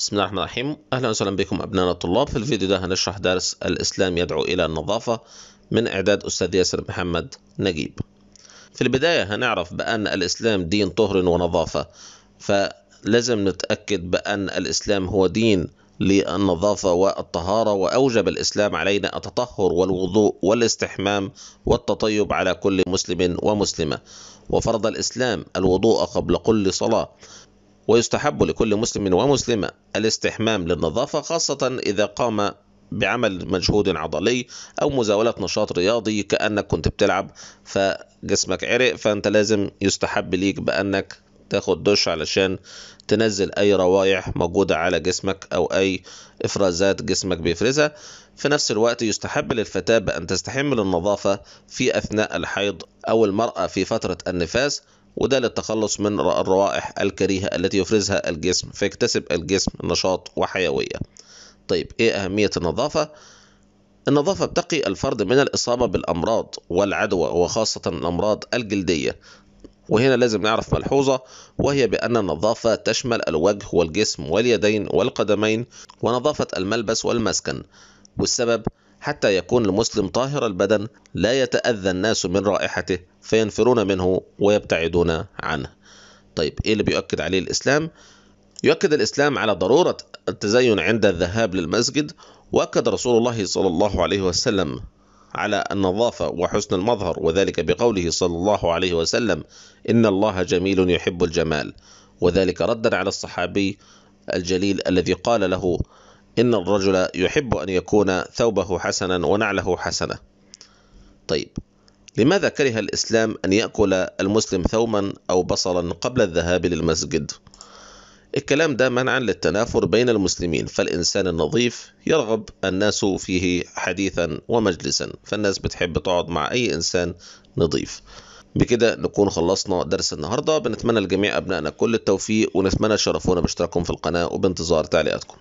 بسم الله الرحمن الرحيم أهلا وسهلا بكم أبنائنا الطلاب في الفيديو ده هنشرح درس الإسلام يدعو إلى النظافة من إعداد أستاذ ياسر محمد نجيب في البداية هنعرف بأن الإسلام دين طهر ونظافة فلازم نتأكد بأن الإسلام هو دين للنظافة والطهارة وأوجب الإسلام علينا التطهر والوضوء والاستحمام والتطيب على كل مسلم ومسلمة وفرض الإسلام الوضوء قبل كل صلاة ويستحب لكل مسلم ومسلمة الاستحمام للنظافة خاصة إذا قام بعمل مجهود عضلي او مزاوله نشاط رياضي كانك كنت بتلعب فجسمك عرق فانت لازم يستحب ليك بانك تاخد دش علشان تنزل اي روايح موجوده على جسمك او اي افرازات جسمك بيفرزها في نفس الوقت يستحب للفتاه بان تستحم للنظافه في اثناء الحيض او المراه في فتره النفاس وده للتخلص من الروائح الكريهة التي يفرزها الجسم فيكتسب الجسم نشاط وحيوية طيب ايه أهمية النظافة؟ النظافة بتقي الفرد من الإصابة بالأمراض والعدوى وخاصة الأمراض الجلدية وهنا لازم نعرف ملحوظة وهي بأن النظافة تشمل الوجه والجسم واليدين والقدمين ونظافة الملبس والمسكن والسبب حتى يكون المسلم طاهر البدن لا يتأذى الناس من رائحته فينفرون منه ويبتعدون عنه طيب إيه اللي بيؤكد عليه الإسلام؟ يؤكد الإسلام على ضرورة التزين عند الذهاب للمسجد وأكد رسول الله صلى الله عليه وسلم على النظافة وحسن المظهر وذلك بقوله صلى الله عليه وسلم إن الله جميل يحب الجمال وذلك ردا على الصحابي الجليل الذي قال له إن الرجل يحب أن يكون ثوبه حسنا ونعله حسنة طيب لماذا كره الإسلام أن يأكل المسلم ثوما أو بصلا قبل الذهاب للمسجد؟ الكلام ده منعا للتنافر بين المسلمين فالإنسان النظيف يرغب الناس فيه حديثا ومجلسا فالناس بتحب تقعد مع أي إنسان نظيف بكده نكون خلصنا درس النهاردة بنتمنى لجميع أبنائنا كل التوفيق ونتمنى تشرفونا باشتراككم في القناة وبانتظار تعليقاتكم